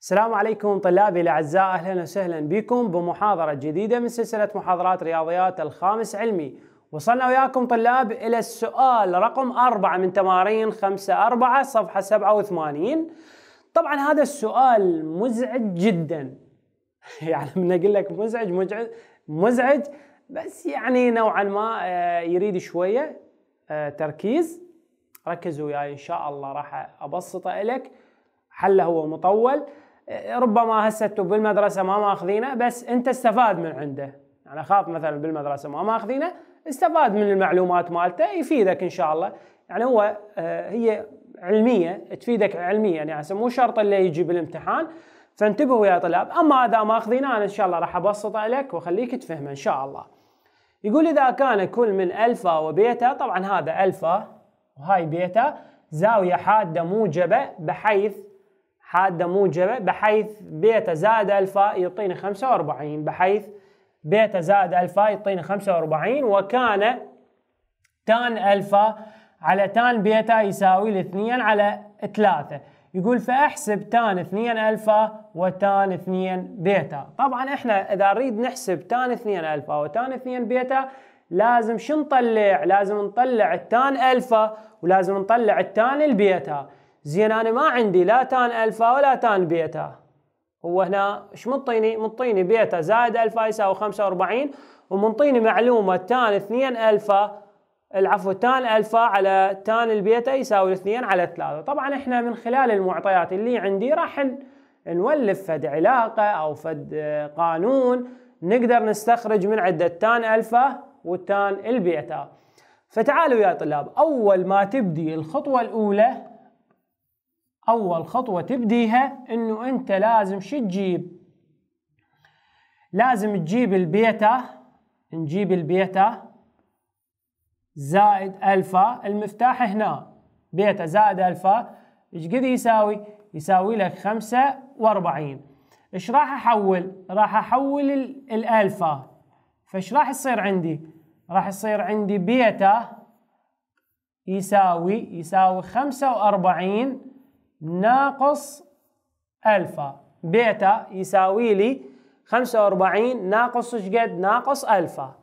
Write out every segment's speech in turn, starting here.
السلام عليكم طلابي الاعزاء اهلا وسهلا بكم بمحاضره جديده من سلسله محاضرات رياضيات الخامس علمي وصلنا وياكم طلاب الى السؤال رقم أربعة من تمارين خمسة أربعة صفحه 87 طبعا هذا السؤال مزعج جدا يعني من اقول لك مزعج مزعج مزعج بس يعني نوعا ما آه، يريد شويه آه، تركيز ركزوا وياي ان شاء الله راح ابسطه لك حله هو مطول ربما هسه بالمدرسه ما ماخذينه بس انت استفاد من عنده انا خاط مثلا بالمدرسه ما ماخذينه استفاد من المعلومات مالته يفيدك ان شاء الله يعني هو آه، هي علميه تفيدك علميا يعني مو شرط اللي يجي بالامتحان فانتبهوا يا طلاب اما اذا ماخذينه انا ان شاء الله راح ابسطه لك واخليك تفهمه ان شاء الله يقول اذا كان كل من الفا وبيتا طبعا هذا الفا وهاي بيتا زاويه حاده موجبه بحيث حاده موجبه بحيث بيتا زائد الفا يعطيني 45 بحيث بيتا زائد الفا يعطيني 45 وكان تان الفا على تان بيتا يساوي الاثنين على ثلاثة يقول فاحسب تان اثنين الفا وتان اثنين بيتا طبعا احنا اذا نريد نحسب تان اثنين الفا وتان اثنين بيتا لازم شو نطلع لازم نطلع التان الفا ولازم نطلع التان البيتا زين انا ما عندي لا تان الفا ولا تان بيتا هو هنا ايش منطيني؟ منطيني بيتا زائد الفا يساوي 45 ومنطيني معلومه تان 2 الفا العفو تان الفا على تان البيتا يساوي 2 على 3 طبعا احنا من خلال المعطيات اللي عندي راح نولف فد علاقه او فد قانون نقدر نستخرج من عده تان الفا وتان البيتا فتعالوا يا طلاب اول ما تبدي الخطوه الاولى أول خطوة تبديها إنه أنت لازم شو تجيب؟ لازم تجيب البيتا نجيب البيتا زائد ألفا المفتاح هنا بيتا زائد ألفا إيش قد يساوي؟ يساوي لك خمسة وأربعين إيش راح أحول؟ راح أحول الألفا فإيش راح يصير عندي؟ راح يصير عندي بيتا يساوي يساوي خمسة وأربعين ناقص ألفا بيتا يساوي لي 45 ناقص ايش قد؟ ناقص ألفا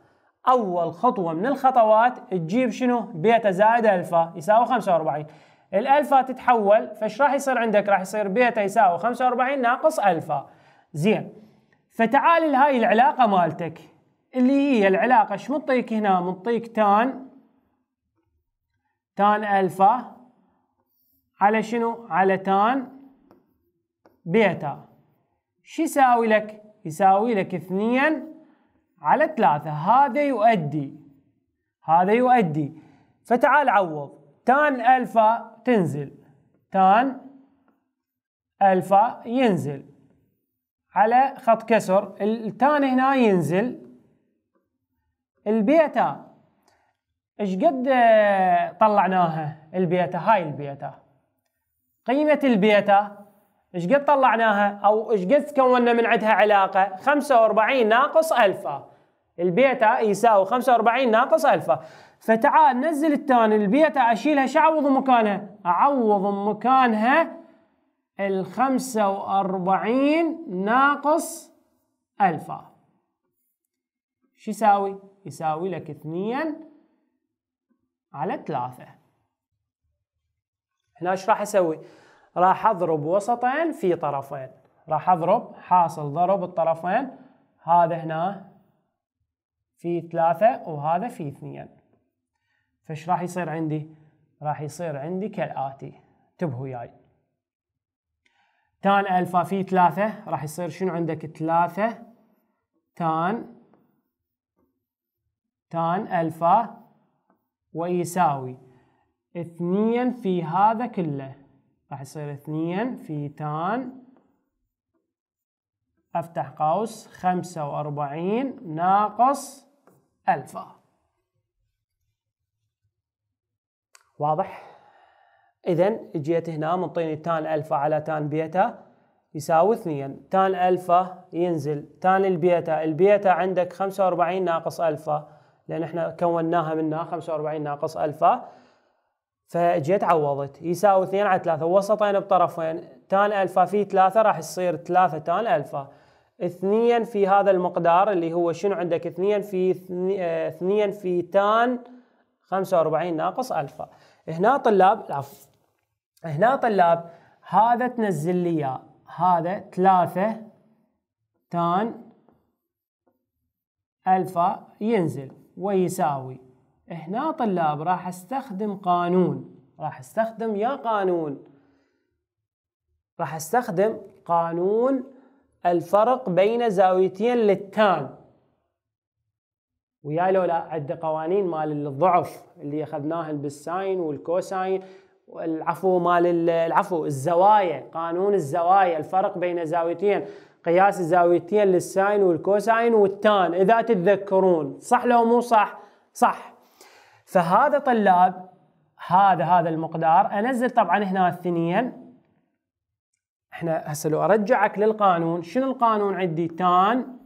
أول خطوة من الخطوات تجيب شنو؟ بيتا زائد ألفا يساوي 45 الألفا تتحول فايش راح يصير عندك؟ راح يصير بيتا يساوي 45 ناقص ألفا زين فتعال لهاي العلاقة مالتك اللي هي العلاقة ايش منطيك هنا؟ منطيك تان تان ألفا على شنو؟ على تان بيتا شو يساوي لك؟ يساوي لك اثنين على ثلاثة هذا يؤدي هذا يؤدي فتعال عوض تان ألفا تنزل تان ألفا ينزل على خط كسر التان هنا ينزل البيتا ايش قد آه، طلعناها البيتا هاي البيتا قيمة البيتا ايش قد طلعناها او ايش قد تكوننا من عندها علاقة 45 ناقص الفا البيتا يساوي 45 ناقص الفا فتعال نزل التان البيتا اشيلها اعوض مكانها اعوض مكانها ال 45 ناقص الفا شو يساوي؟ يساوي لك 2 على 3 هنا ايش راح اسوي؟ راح اضرب وسطين في طرفين راح اضرب حاصل ضرب الطرفين هذا هنا في ثلاثة وهذا في اثنين فايش راح يصير عندي؟ راح يصير عندي كالآتي انتبهوا وياي تان ألفا في ثلاثة راح يصير شنو عندك ثلاثة تان تان ألفا ويساوي اثنين في هذا كله راح يصير اثنين في تان افتح قوس خمسة واربعين ناقص الفا واضح؟ اذا جيت هنا منطيني تان الفا على تان بيتا يساوي اثنين تان الفا ينزل تان البيتا البيتا عندك 45 ناقص الفا لان احنا كوناها منها 45 ناقص الفا فجيت عوضت يساوي 2 على 3 وسطين بطرفين تان الفا في 3 راح يصير 3 تان الفا 2 في هذا المقدار اللي هو شنو عندك 2 في 2 آه، في تان 45 ناقص الفا هنا طلاب العفو هنا طلاب هذا تنزل لي اياه هذا 3 تان الفا ينزل ويساوي هنا طلاب راح استخدم قانون راح استخدم يا قانون راح استخدم قانون الفرق بين زاويتين للتان وياي لو لا عد قوانين مال الضعف اللي اخذناهن بالساين والكوساين العفو مال العفو الزوايا قانون الزوايا الفرق بين زاويتين قياس الزاويتين للساين والكوساين والتان اذا تتذكرون صح لو مو صح صح فهذا طلاب هذا هذا المقدار انزل طبعا هنا الثنين احنا هسه لو ارجعك للقانون شنو القانون عندي تان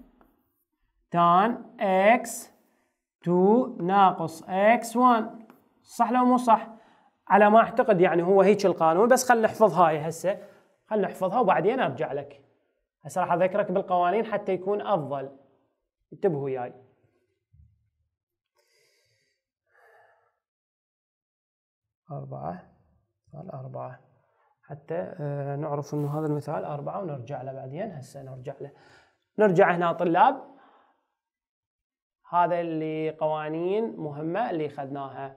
تان اكس 2 ناقص اكس 1 صح لو مو صح على ما اعتقد يعني هو هيك القانون بس خلينا نحفظ هاي هسه خلينا نحفظها وبعدين ارجع لك هسه راح اذكرك بالقوانين حتى يكون افضل انتبهوا وياي أربعة مثال أربعة حتى آه، نعرف أنه هذا المثال أربعة ونرجع له بعدين هسه نرجع له نرجع هنا طلاب هذا اللي قوانين مهمة اللي أخذناها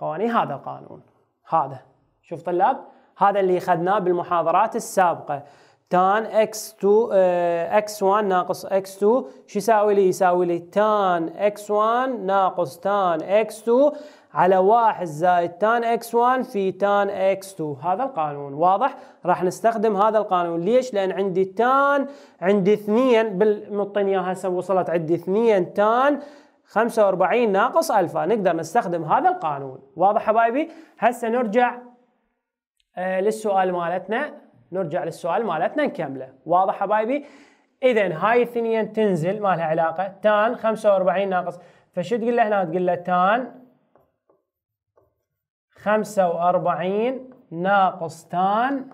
قوانين هذا القانون هذا شوف طلاب هذا اللي أخذناه بالمحاضرات السابقة تان اكس 2 اكس 1 ناقص اكس 2 شو يساوي لي؟ يساوي لي تان اكس 1 ناقص تان اكس 2 على 1 زائد تان اكس 1 في تان اكس 2 هذا القانون واضح؟ راح نستخدم هذا القانون ليش؟ لان عندي تان عندي 2 بالمطن اياها هسه وصلت عندي 2 تان 45 ناقص الفا نقدر نستخدم هذا القانون واضح حبايبي؟ هسه نرجع للسؤال مالتنا نرجع للسؤال مالتنا نكمله واضح حبايبي اذا هاي الثنيان تنزل ما لها علاقه تان 45 ناقص فشو تقول له هنا تقول له تان 45 ناقص تان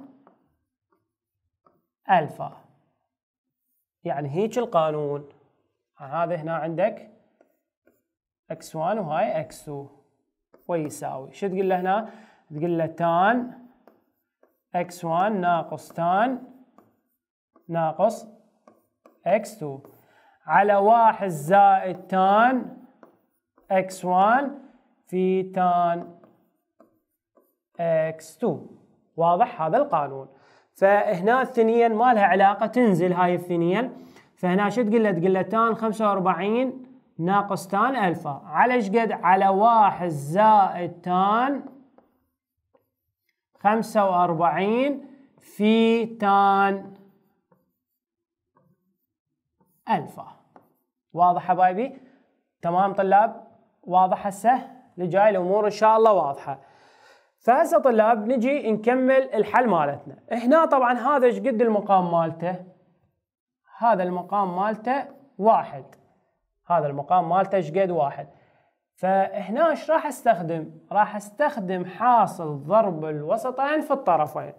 الفا يعني هيك القانون هذا هنا عندك x1 وهاي x2 ويساوي شو تقول له هنا تقول له تان x1 ناقص تان ناقص x2 على واحد زائد تان x1 في تان x2 واضح هذا القانون فهنا الثنين ما لها علاقة تنزل هاي الثنيا فهنا شو تقول له تقول له تان 45 ناقص تان الفا على ايش قد على واحد زائد تان 45 تان ألفا واضح حبايبي تمام طلاب واضح هسه لجاي الأمور إن شاء الله واضحة فهسه طلاب نجي نكمل الحل مالتنا هنا طبعا هذا ايش قد المقام مالته هذا المقام مالته واحد هذا المقام مالته ايش قد واحد فهنا ايش راح استخدم راح استخدم حاصل ضرب الوسطين في الطرفين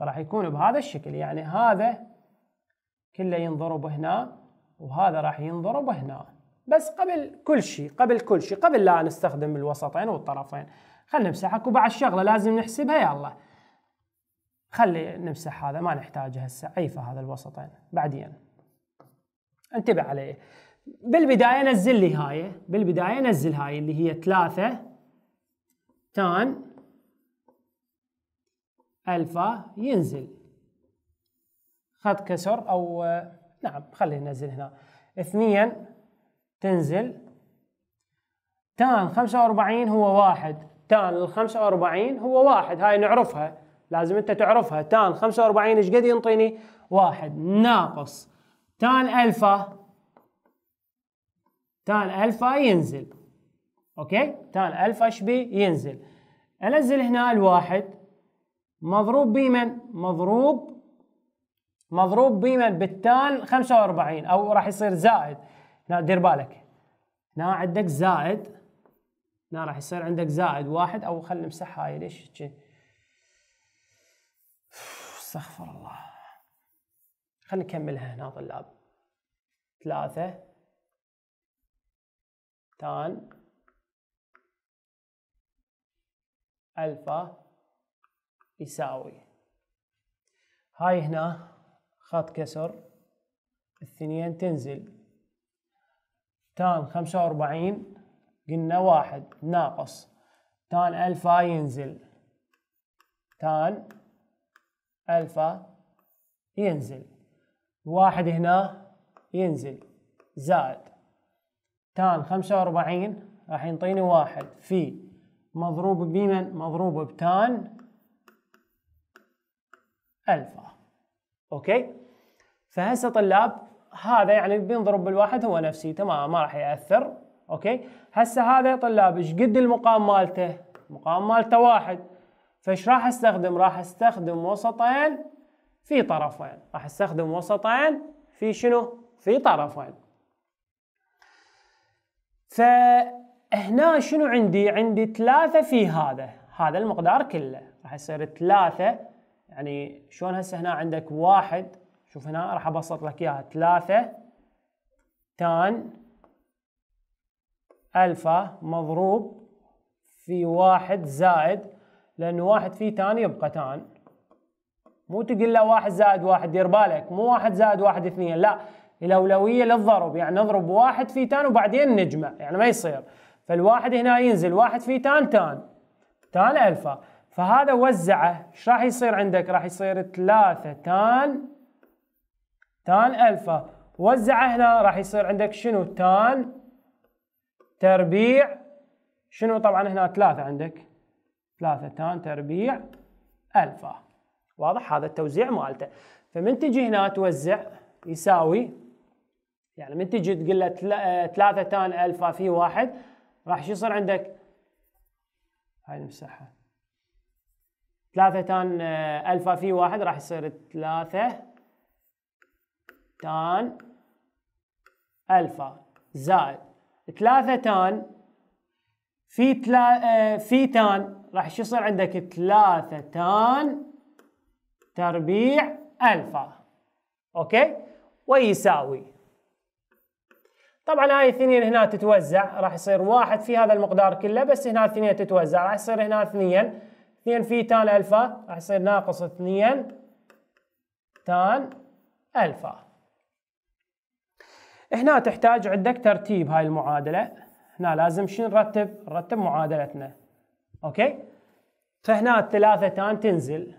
راح يكون بهذا الشكل يعني هذا كله ينضرب هنا وهذا راح ينضرب هنا بس قبل كل شيء قبل كل شيء قبل لا نستخدم الوسطين والطرفين خلينا نمسح اكو بعد شغله لازم نحسبها يلا خلي نمسح هذا ما نحتاجه هسه عيفه هذا الوسطين بعدين انتبه عليه بالبدايه نزل لي هاي بالبدايه نزل هاي اللي هي 3 تان الفا ينزل خط كسر او نعم خليه ننزل هنا اثنين تنزل تان 45 هو واحد تان ال 45 هو واحد هاي نعرفها لازم انت تعرفها تان 45 ايش قد ينطيني؟ واحد ناقص تان الفا تان الفا ينزل اوكي تان الفا ايش بي ينزل انزل هنا الواحد مضروب بمن مضروب مضروب بمن بالتان 45 او راح يصير زائد هنا دير بالك هنا عندك زائد هنا راح يصير عندك زائد واحد او خلينا نمسح هاي ليش هيك استغفر الله خلينا نكملها هنا طلاب ثلاثة تان الفا يساوي هاي هنا خط كسر الثنين تنزل تان خمسة واربعين قلنا واحد ناقص تان الفا ينزل تان الفا ينزل واحد هنا ينزل زائد تان 45 راح ينطيني واحد في مضروب بمن مضروب بتان ألفا أوكي فهسه طلاب هذا يعني بينضرب بالواحد هو نفسي تمام ما راح يأثر أوكي هسه هذا طلاب إيش قد المقام مالته المقام مالته واحد فايش راح استخدم راح استخدم وسطين في طرفين راح استخدم وسطين في شنو في طرفين فهنا شنو عندي؟ عندي ثلاثة في هذا هذا المقدار كله راح يصير ثلاثة يعني شلون هسه هنا عندك واحد شوف هنا راح ابسط لك اياها ثلاثة تان الفا مضروب في واحد زائد لأن واحد في تان يبقى تان مو تقول له واحد زائد واحد دير بالك مو واحد زائد واحد اثنين لا الاولويه للضرب يعني نضرب واحد في تان وبعدين نجمع يعني ما يصير فالواحد هنا ينزل واحد في تان تان تان الفا فهذا وزعه ايش راح يصير عندك راح يصير ثلاثة تان تان الفا وزعه هنا راح يصير عندك شنو تان تربيع شنو طبعا هنا ثلاثة عندك ثلاثة تان تربيع الفا واضح هذا التوزيع مالته فمن تجي هنا توزع يساوي يعني من تجي تقول له آه، ثلاثة تان ألفا في واحد راح شو يصير عندك؟ هاي نمسحها ثلاثة تان آه، ألفا في واحد راح يصير ثلاثة تان ألفا زائد ثلاثة تان في تلا آه، في تان راح شو يصير عندك ثلاثة تان تربيع ألفا أوكي ويساوي طبعا هاي اثنين هنا تتوزع راح يصير واحد في هذا المقدار كله بس هنا اثنين تتوزع راح يصير هنا اثنين اثنين في تان الفا راح يصير ناقص اثنين تان الفا هنا تحتاج عندك ترتيب هاي المعادلة هنا لازم شو نرتب نرتب معادلتنا اوكي فهنا الثلاثة تان تنزل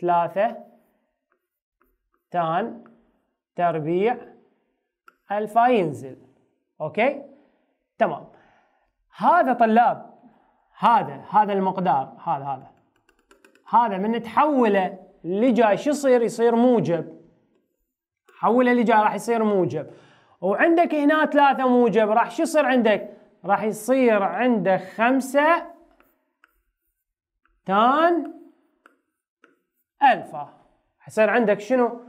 ثلاثة تان تربيع الفا ينزل اوكي تمام هذا طلاب هذا هذا المقدار هذا هذا هذا من تحوله لجاي شو يصير يصير موجب حوله لجاي راح يصير موجب وعندك هنا ثلاثة موجب راح شو يصير عندك راح يصير عندك خمسة تان ألفا حصير عندك شنو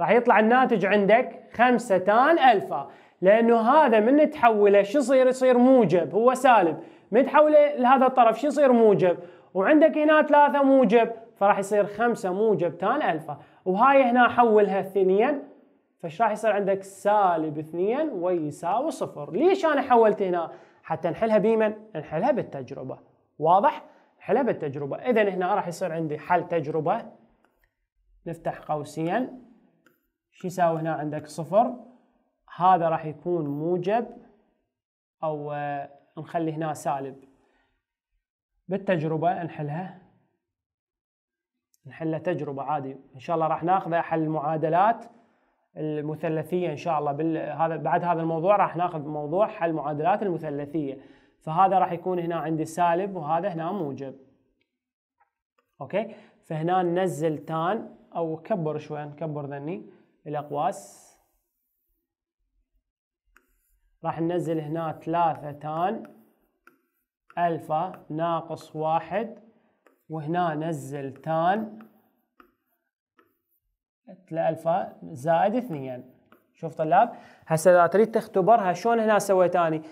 راح يطلع الناتج عندك خمسة تان ألفا لانه هذا من تحوله شو يصير يصير موجب هو سالب من تحوله لهذا الطرف شو يصير موجب وعندك هنا ثلاثة موجب فراح يصير خمسة موجب تان الفا وهاي هنا حولها اثنين فايش راح يصير عندك سالب اثنين ويساوي صفر ليش انا حولت هنا حتى نحلها بيمن نحلها بالتجربة واضح نحلها بالتجربة اذا هنا راح يصير عندي حل تجربة نفتح قوسين شو يساوي هنا عندك صفر هذا راح يكون موجب أو آه، نخلي هنا سالب بالتجربة نحلها نحلها تجربة عادي إن شاء الله راح ناخذ حل المعادلات المثلثية إن شاء الله هذا بعد هذا الموضوع راح ناخذ موضوع حل المعادلات المثلثية فهذا راح يكون هنا عندي سالب وهذا هنا موجب أوكي فهنا ننزل تان أو كبر شوي نكبر ذني الأقواس راح ننزل هنا ثلاثة تان ألفا ناقص واحد وهنا نزل تان ألفا زائد اثنين شوف طلاب هسه اذا تريد تختبرها شلون هنا سويت أني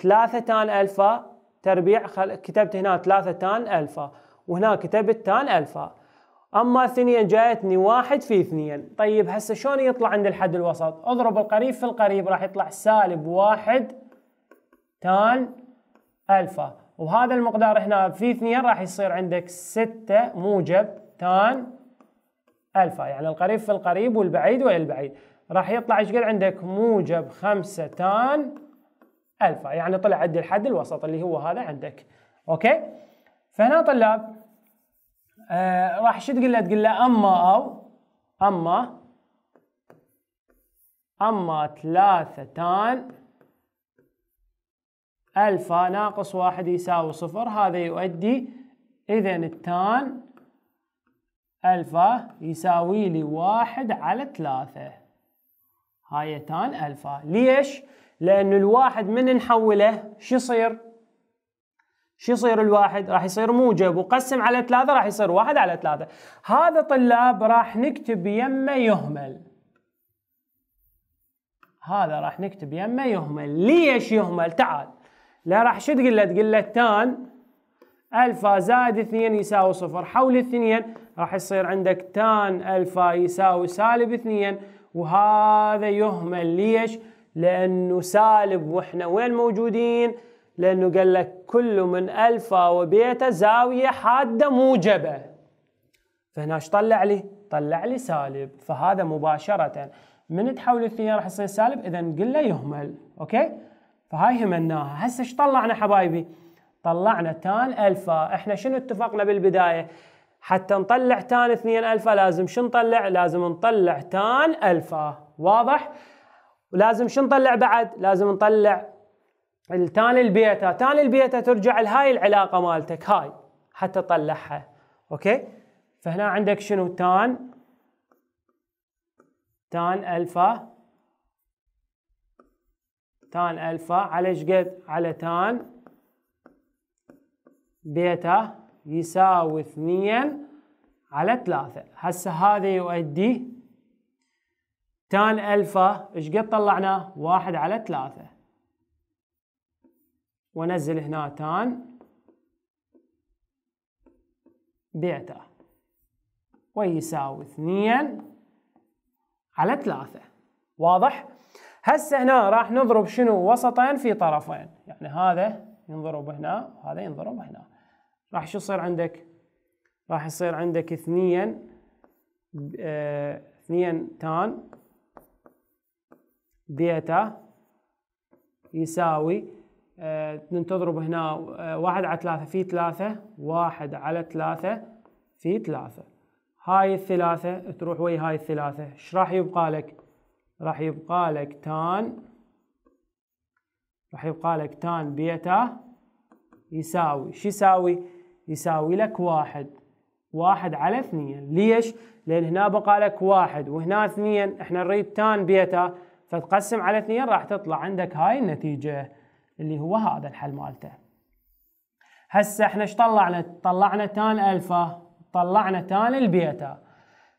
ثلاثة تان ألفا تربيع خل... كتبت هنا ثلاثة تان ألفا وهنا كتبت تان ألفا اما اثنين جايتني واحد في اثنين طيب هسه شلون يطلع عند الحد الوسط اضرب القريب في القريب راح يطلع سالب واحد تان الفا وهذا المقدار هنا في اثنين راح يصير عندك ستة موجب تان الفا يعني القريب في القريب والبعيد والى البعيد راح يطلع ايش قد عندك موجب خمسة تان الفا يعني طلع عند الحد الوسط اللي هو هذا عندك اوكي فهنا طلاب آه، راح شو تقول له تقول له اما او اما اما ثلاثة تان الفا ناقص واحد يساوي صفر هذا يؤدي اذا التان الفا يساوي لي واحد على ثلاثة هاي تان الفا ليش؟ لأن الواحد من نحوله شو يصير؟ شو يصير الواحد؟ راح يصير موجب وقسم على ثلاثة راح يصير واحد على ثلاثة هذا طلاب راح نكتب يمه يهمل هذا راح نكتب يمه يهمل ليش يهمل؟ تعال لا راح شو تقول له؟ تقول له تان ألفا زائد اثنين يساوي صفر حول اثنين راح يصير عندك تان ألفا يساوي سالب اثنين وهذا يهمل ليش؟ لأنه سالب وإحنا وين موجودين؟ لأنه قال لك كل من ألفا وبيته زاوية حادة موجبة ايش طلع لي طلع لي سالب فهذا مباشرة من تحول الثنين راح يصير سالب إذا نقول له يهمل أوكي فهاي همناها هسه ايش طلعنا حبايبي طلعنا تان ألفا احنا شنو اتفقنا بالبداية حتى نطلع تان اثنين ألفا لازم شو نطلع لازم نطلع تان ألفا واضح ولازم شو نطلع بعد لازم نطلع التاني البيتا تاني البيتا ترجع لهاي العلاقة مالتك هاي حتى تطلعها اوكي فهنا عندك شنو تان تان الفا تان الفا على شقد على تان بيتا يساوي اثنين على ثلاثة هسه هذا يؤدي تان الفا ايش قد طلعناه؟ واحد على ثلاثة وانزل هنا تان بعته ويساوي اثنين على ثلاثة واضح؟ هسه هنا راح نضرب شنو وسطين في طرفين يعني هذا ينضرب هنا وهذا ينضرب هنا راح شو يصير عندك؟ راح يصير عندك اثنين آه، اثنين تان بيتا يساوي آه، ننتظر هنا آه، واحد على ثلاثة في ثلاثة واحد على ثلاثة في ثلاثة هاي الثلاثة تروح ويا هاي الثلاثة ايش راح يبقى لك راح يبقى لك تان راح يبقى لك تان بيتا يساوي شو يساوي يساوي لك واحد واحد على اثنين ليش لان هنا بقى لك واحد وهنا اثنين احنا نريد تان بيتا فتقسم على اثنين راح تطلع عندك هاي النتيجه اللي هو هذا الحل مالته هسه احنا ايش طلعنا طلعنا تان الفا طلعنا تان البيتا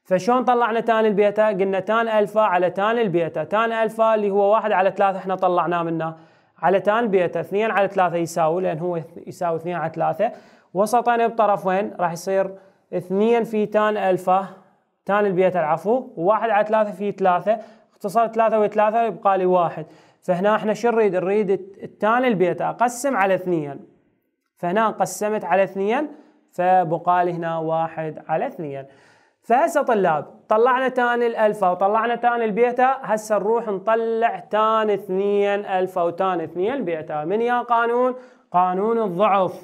فشلون طلعنا تان البيتا قلنا تان الفا على تان البيتا تان الفا اللي هو واحد على ثلاثة احنا طلعناه منه على تان بيتا اثنين على ثلاثة يساوي لان هو يساوي اثنين على ثلاثة وسطنا بطرف وين راح يصير اثنين في تان الفا تان البيتا العفو وواحد على ثلاثة في ثلاثة اختصار ثلاثة وثلاثة يبقى لي واحد فهنا احنا شو نريد؟ نريد التان البيتا اقسم على اثنين فهنا قسمت على اثنين فبقالي هنا واحد على اثنين فهسه طلاب طلعنا تاني الالفا وطلعنا تاني البيتا هسه نروح نطلع تاني اثنين الفا وتاني اثنين بيتا من يا قانون؟ قانون الضعف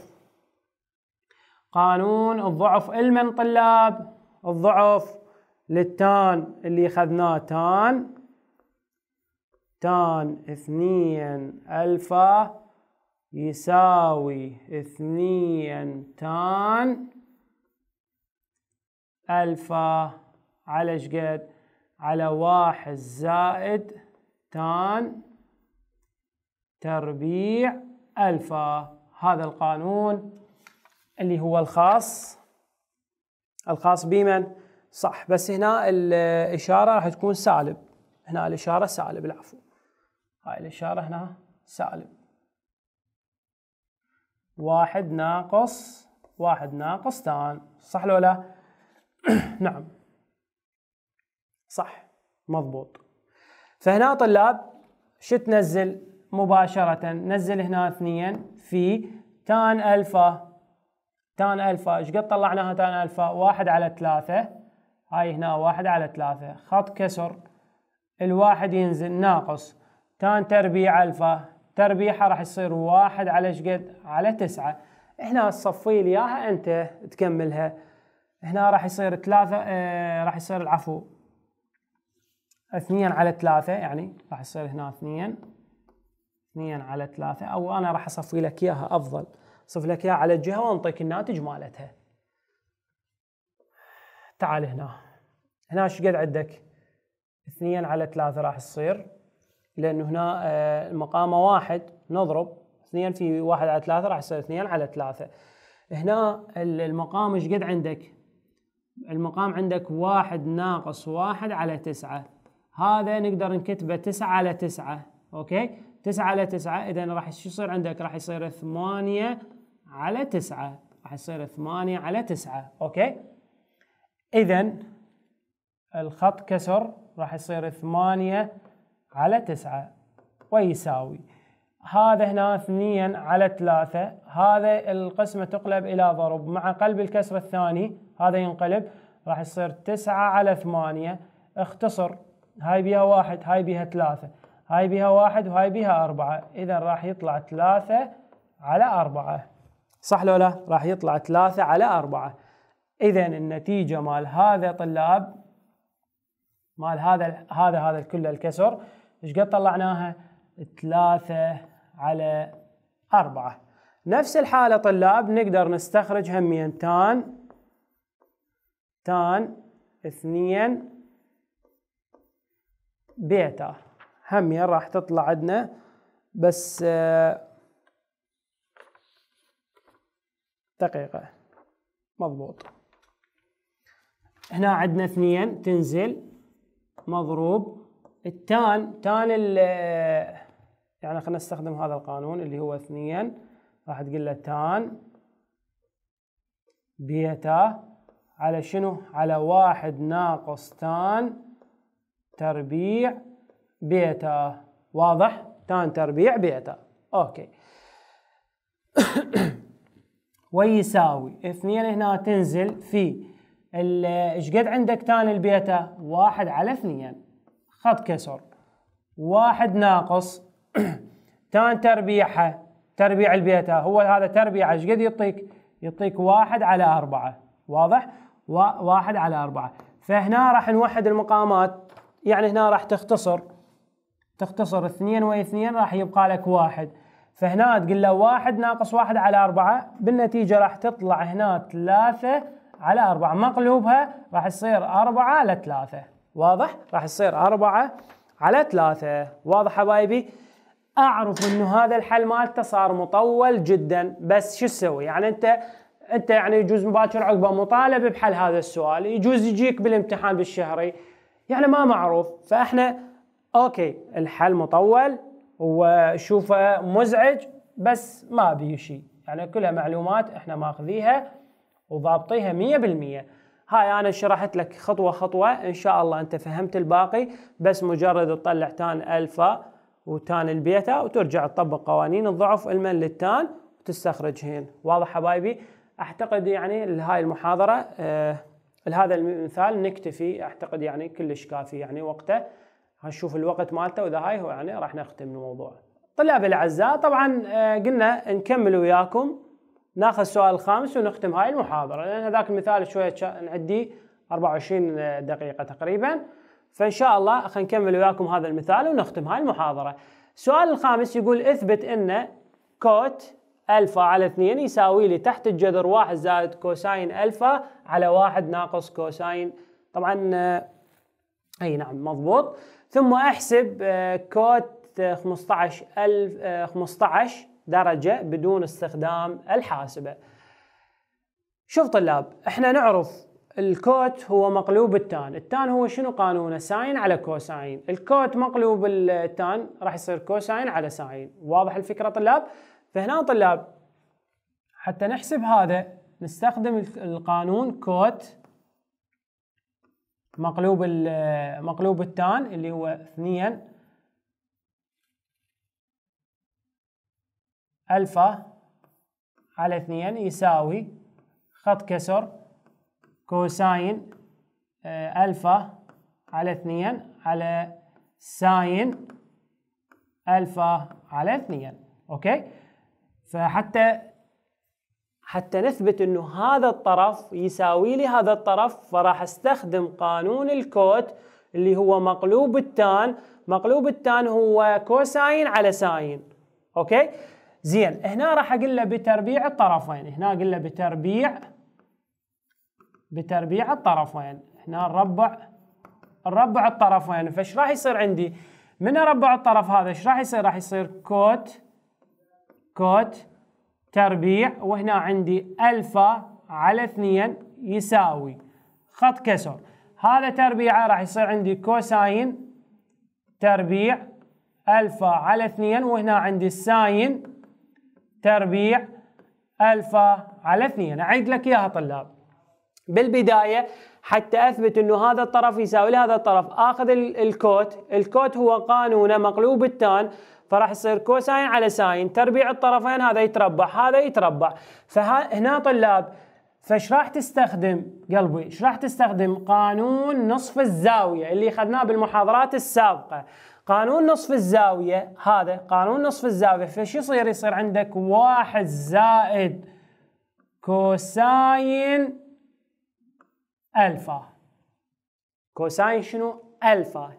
قانون الضعف المن طلاب الضعف للتان اللي اخذناه تان تان اثنين ألفا يساوي اثنين تان ألفا على شقد على واحد زائد تان تربيع ألفا هذا القانون اللي هو الخاص الخاص بمن صح بس هنا الإشارة راح تكون سالب هنا الإشارة سالب العفو هاي الإشارة هنا سالب واحد ناقص واحد ناقص تان صح لو لا؟ نعم صح مضبوط فهنا طلاب شو تنزل مباشرة نزل هنا اثنين في تان ألفا تان ألفا ايش قد طلعناها تان ألفا واحد على ثلاثة هاي هنا واحد على ثلاثة خط كسر الواحد ينزل ناقص كان تربيع الفا تربيعها راح يصير واحد على شقد على تسعة هنا صفي لي اياها انت تكملها هنا راح يصير ثلاثة آه راح يصير العفو اثنين على ثلاثة يعني راح يصير هنا اثنين اثنين على ثلاثة او انا راح اصفي لك اياها افضل صف لك اياها على الجهة وانطيك الناتج مالتها تعال هنا هنا ايش قد عندك اثنين على ثلاثة راح تصير لان هنا المقامة آه، واحد نضرب اثنين في واحد على ثلاثة راح يصير اثنين على ثلاثة هنا المقام ايش قد عندك؟ المقام عندك واحد ناقص واحد على تسعة هذا نقدر نكتبه تسعة على تسعة أوكي؟ تسعة على تسعة إذا راح شو يصير عندك؟ راح يصير ثمانية على تسعة راح يصير ثمانية على تسعة أوكي؟ إذا الخط كسر راح يصير ثمانية على تسعة ويساوي هذا هنا اثنين على ثلاثة هذا القسمة تقلب إلى ضرب مع قلب الكسر الثاني هذا ينقلب راح يصير 9 على 8 اختصر هاي بها واحد هاي بها ثلاثة هاي بها واحد وهاي بها أربعة إذا راح يطلع ثلاثة على أربعة صح لو لا راح يطلع ثلاثة على أربعة إذا النتيجة مال هذا طلاب مال هذا هذا هذا كله الكسر ايش قد طلعناها؟ ثلاثة على أربعة نفس الحالة طلاب نقدر نستخرج همين تان تان اثنين بيتا همين راح تطلع عندنا بس دقيقة مضبوط هنا عندنا اثنين تنزل مضروب التان تان ال يعني خلينا نستخدم هذا القانون اللي هو اثنين راح تقول له تان بيتا على شنو؟ على واحد ناقص تان تربيع بيتا واضح؟ تان تربيع بيتا اوكي ويساوي اثنين هنا تنزل في ايش قد عندك تان البيتا؟ واحد على اثنين خط كسر واحد ناقص تان تربيعها تربيع البيتا هو هذا تربيع ايش قد يعطيك؟ يعطيك واحد على أربعة واضح؟ واحد على أربعة فهنا راح نوحد المقامات يعني هنا راح تختصر تختصر اثنين واثنين راح يبقى لك واحد فهنا تقول له واحد ناقص واحد على أربعة بالنتيجة راح تطلع هنا ثلاثة على أربعة مقلوبها راح تصير أربعة على ثلاثة واضح راح يصير 4 على 3 واضح حبايبي اعرف انه هذا الحل مالته صار مطول جدا بس شو تسوي يعني انت انت يعني يجوز مباشر عقبه مطالب بحل هذا السؤال يجوز يجيك بالامتحان بالشهري يعني ما معروف فاحنا اوكي الحل مطول وشوفه مزعج بس ما بيشي شيء يعني كلها معلومات احنا ماخذيها وضابطيها 100% هاي انا شرحت لك خطوه خطوه ان شاء الله انت فهمت الباقي بس مجرد تطلع تان الفا وتان البيتا وترجع تطبق قوانين الضعف المن للتان وتستخرج هين واضح حبايبي اعتقد يعني لهاي المحاضره آه لهذا المثال نكتفي اعتقد يعني كلش كافي يعني وقته هنشوف الوقت مالته واذا هاي هو يعني راح نختم الموضوع طلاب الاعزاء طبعا آه، قلنا نكمل وياكم ناخذ السؤال الخامس ونختم هاي المحاضرة لأن هذاك المثال شوية نعدي 24 دقيقة تقريبا فإن شاء الله خلينا نكمل وياكم هذا المثال ونختم هاي المحاضرة السؤال الخامس يقول اثبت أن كوت ألفا على 2 يساوي لي تحت الجذر 1 زائد كوساين ألفا على 1 ناقص كوساين طبعا أي نعم مضبوط ثم أحسب آه، كوت 15 آه، ألف 15 آه، درجة بدون استخدام الحاسبة شوف طلاب احنا نعرف الكوت هو مقلوب التان التان هو شنو قانونه ساين على كوساين الكوت مقلوب التان راح يصير كوساين على ساين واضح الفكرة طلاب فهنا طلاب حتى نحسب هذا نستخدم القانون كوت مقلوب مقلوب التان اللي هو 2 ألفا على اثنين يساوي خط كسر كوساين آه، ألفا على اثنين على ساين ألفا على اثنين أوكي فحتى حتى نثبت أنه هذا الطرف يساوي لي هذا الطرف فراح استخدم قانون الكوت اللي هو مقلوب التان مقلوب التان هو كوساين على ساين أوكي زين هنا راح اقول له بتربيع الطرفين هنا اقول له بتربيع بتربيع الطرفين هنا نربع نربع الطرفين فايش راح يصير عندي من اربع الطرف هذا ايش راح يصير راح يصير كوت كوت تربيع وهنا عندي الفا على اثنين يساوي خط كسر هذا تربيعه راح يصير عندي كوساين تربيع الفا على اثنين وهنا عندي الساين تربيع ألفا على اثنين أعيد لك إياها طلاب بالبداية حتى أثبت أنه هذا الطرف يساوي لهذا الطرف آخذ الكوت الكوت هو قانون مقلوب التان فراح يصير كوساين على ساين تربيع الطرفين هذا يتربع هذا يتربع فهنا طلاب فايش راح تستخدم قلبي ايش راح تستخدم قانون نصف الزاوية اللي أخذناه بالمحاضرات السابقة قانون نصف الزاوية هذا قانون نصف الزاوية فش يصير يصير عندك واحد زائد كوساين ألفا كوساين شنو ألفا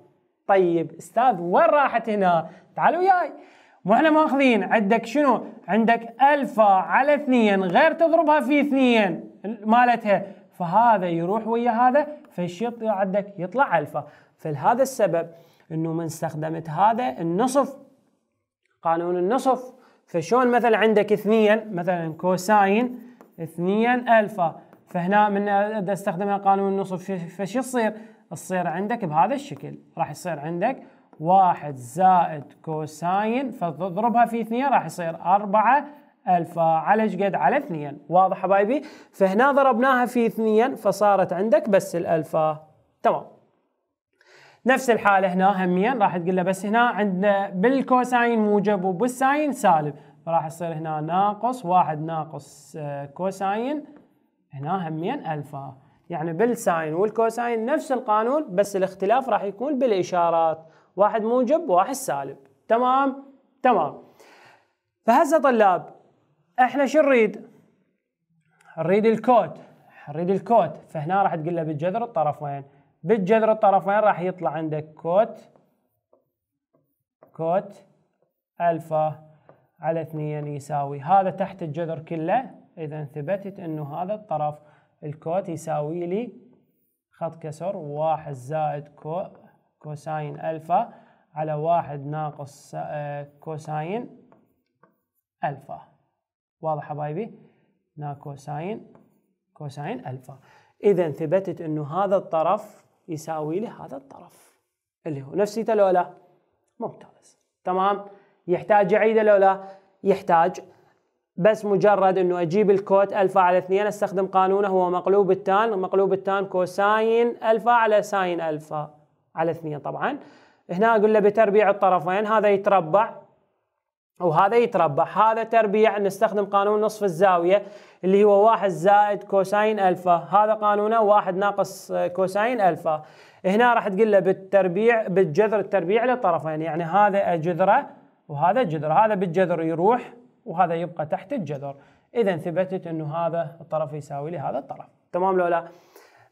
طيب استاذ وين راحت هنا تعال وياي مو احنا ماخذين عندك شنو عندك ألفا على اثنين غير تضربها في اثنين مالتها فهذا يروح ويا هذا يطلع عندك يطلع ألفا فلهذا السبب انه من استخدمت هذا النصف قانون النصف فشون مثلا عندك اثنين مثلا كوساين اثنين الفا فهنا من استخدمنا قانون النصف فش يصير؟ تصير عندك بهذا الشكل راح يصير عندك واحد زائد كوساين فتضربها في اثنين راح يصير أربعة ألفا على ايش قد على اثنين واضح حبايبي فهنا ضربناها في اثنين فصارت عندك بس الألفا تمام نفس الحاله هنا هميا راح تقول له بس هنا عندنا بالكوساين موجب وبالساين سالب فراح يصير هنا ناقص واحد ناقص آه، كوساين هنا هميا الفا يعني بالساين والكوساين نفس القانون بس الاختلاف راح يكون بالاشارات واحد موجب وواحد سالب تمام تمام فهذا طلاب احنا شو نريد نريد الكوت نريد الكوت فهنا راح تقول له بالجذر الطرفين بالجذر الطرفين راح يطلع عندك كوت كوت الفا على 2 يساوي هذا تحت الجذر كله اذا ثبتت انه هذا الطرف الكوت يساوي لي خط كسر واحد زائد كو كوساين الفا على واحد ناقص آه، كوساين الفا واضح حبايبي؟ ناقص كوساين كوساين الفا اذا ثبتت انه هذا الطرف يساوي لي هذا الطرف اللي هو نفس ثيتا لو لا ممتاز تمام يحتاج اعيده لو لا يحتاج بس مجرد انه اجيب الكوت الفا على 2 استخدم قانونه هو مقلوب التان مقلوب التان كوساين الفا على ساين الفا على 2 طبعا هنا اقول له بتربيع الطرفين هذا يتربع وهذا يتربع هذا تربيع نستخدم قانون نصف الزاوية اللي هو واحد زائد كوساين ألفا هذا قانونه واحد ناقص آه، كوساين ألفا هنا راح تقول له بالتربيع بالجذر التربيع للطرفين يعني هذا جذره وهذا جذر هذا بالجذر يروح وهذا يبقى تحت الجذر اذا ثبتت انه هذا الطرف يساوي لي هذا الطرف تمام لو لا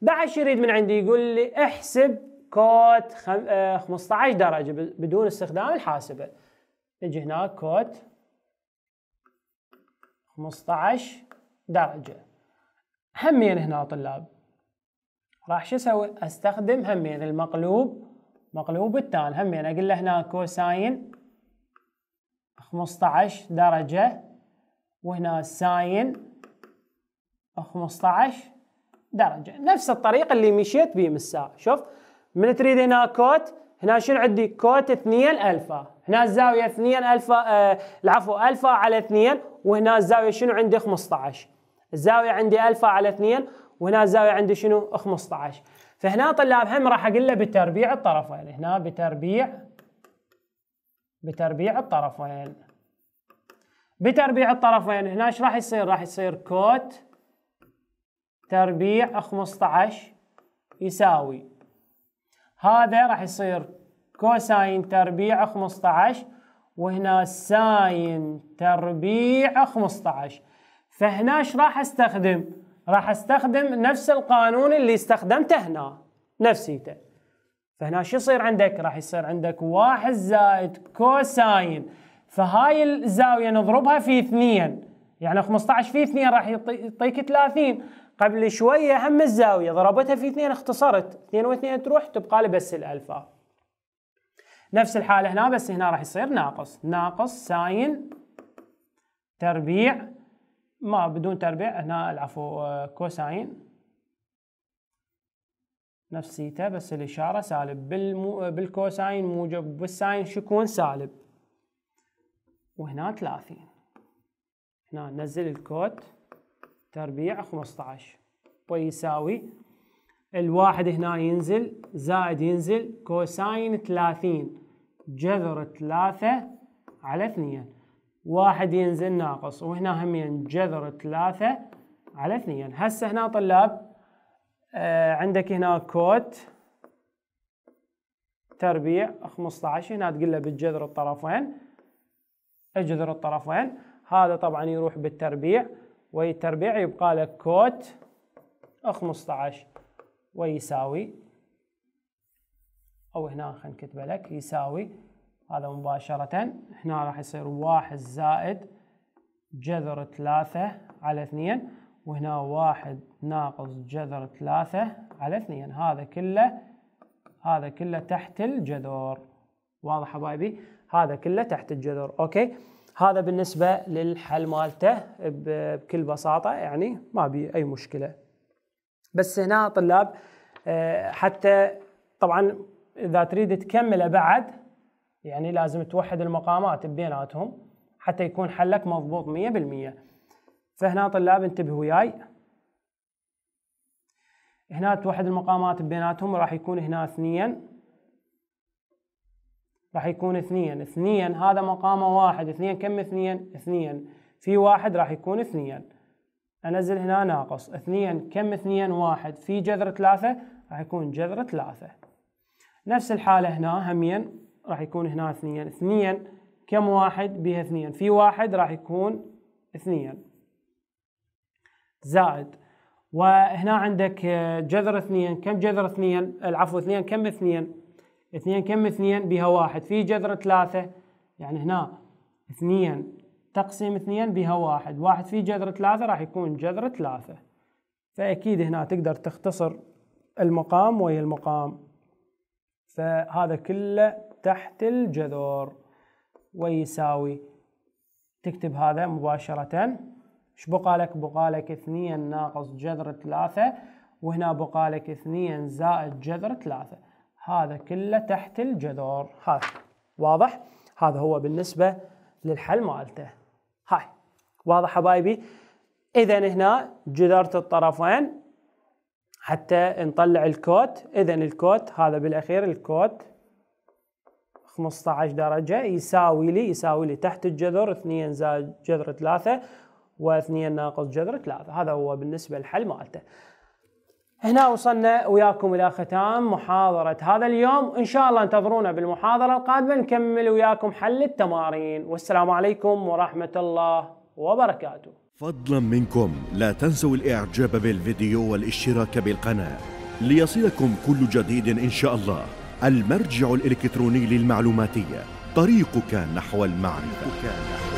دعش يريد من عندي يقول لي احسب كوت 15 آه، درجه بدون استخدام الحاسبه نجي هناك كوت 15 درجة همين هنا طلاب راح شو اسوي استخدم همين المقلوب مقلوب التان همين اقول له هنا كوساين 15 درجة وهنا ساين 15 درجة نفس الطريقة اللي مشيت بيه من الساعة شوف من تريد هنا كوت هنا شنو عندي كوت 2 الفا هنا الزاويه 2 الفا آه العفو الفا على 2 وهنا الزاويه شنو عندي 15 الزاويه عندي الفا على 2 وهنا الزاويه عندي شنو 15 فهنا طلاب هم راح اقول له بتربيع الطرفين هنا بتربيع بتربيع الطرفين بتربيع الطرفين هنا ايش راح يصير راح يصير كوت تربيع 15 يساوي هذا راح يصير كوساين تربيع 15 وهنا ساين تربيع 15 فهنا ايش راح استخدم؟ راح استخدم نفس القانون اللي استخدمته هنا نفسيته فهنا شو يصير عندك؟ راح يصير عندك واحد زائد كوساين فهاي الزاويه نضربها في اثنين يعني 15 في اثنين راح يعطيك 30 قبل شوية هم الزاوية ضربتها في اثنين اختصرت اثنين واثنين تروح تبقى لي بس الألفا نفس الحالة هنا بس هنا راح يصير ناقص ناقص ساين تربيع ما بدون تربيع هنا العفو آه، كوساين نفسيته بس الإشارة سالب بالمو بالكوساين موجب بالساين شو يكون سالب وهنا ثلاثين هنا ننزل الكوت تربيع 15 ويساوي طيب الواحد هنا ينزل زائد ينزل كوساين 30 جذر 3 على 2 واحد ينزل ناقص وهنا همين جذر 3 على 2 هسه هنا طلاب آه عندك هنا كوت تربيع 15 هنا تقول له بالجذر الطرفين اجذر الطرفين هذا طبعا يروح بالتربيع التربيع يبقى لك كوت 15 ويساوي او هنا خلينا نكتبه لك يساوي هذا مباشرة هنا راح يصير واحد زائد جذر ثلاثة على اثنين وهنا واحد ناقص جذر ثلاثة على اثنين هذا كله هذا كله تحت الجذور واضح حبايبي هذا كله تحت الجذر اوكي هذا بالنسبة للحل مالته بكل بساطة يعني ما بي أي مشكلة بس هنا طلاب آه، حتى طبعا إذا تريد تكمله بعد يعني لازم توحد المقامات بيناتهم حتى يكون حلك مضبوط 100% فهنا طلاب انتبهوا وياي هنا توحد المقامات بيناتهم راح يكون هنا اثنين راح يكون اثنين اثنين هذا مقامه واحد اثنين كم اثنين اثنين في واحد راح يكون اثنين انزل هنا ناقص اثنين كم اثنين واحد في جذر ثلاثة راح يكون جذر ثلاثة نفس الحالة هنا همين راح يكون هنا اثنين اثنين كم واحد بها اثنين في واحد راح يكون اثنين زائد وهنا عندك جذر اثنين كم جذر اثنين العفو اثنين كم اثنين اثنين كم اثنين بها واحد في جذر ثلاثة يعني هنا اثنين تقسيم اثنين بها واحد واحد في جذر ثلاثة راح يكون جذر ثلاثة فأكيد هنا تقدر تختصر المقام ويا المقام فهذا كله تحت الجذور ويساوي تكتب هذا مباشرة ايش بقالك بقالك اثنين ناقص جذر ثلاثة وهنا بقالك اثنين زائد جذر ثلاثة هذا كله تحت الجذر هاي واضح هذا هو بالنسبة للحل مالته هاي واضح حبايبي اذا هنا جذرت الطرفين حتى نطلع الكوت اذا الكوت هذا بالاخير الكوت 15 درجة يساوي لي يساوي لي تحت الجذر 2 زائد جذر 3 و2 ناقص جذر 3 هذا هو بالنسبة للحل مالته هنا وصلنا وياكم الى ختام محاضرة هذا اليوم ان شاء الله انتظرونا بالمحاضرة القادمة نكمل وياكم حل التمارين والسلام عليكم ورحمة الله وبركاته فضلا منكم لا تنسوا الاعجاب بالفيديو والاشتراك بالقناة ليصلكم كل جديد ان شاء الله المرجع الالكتروني للمعلوماتية طريقك نحو المعرفة,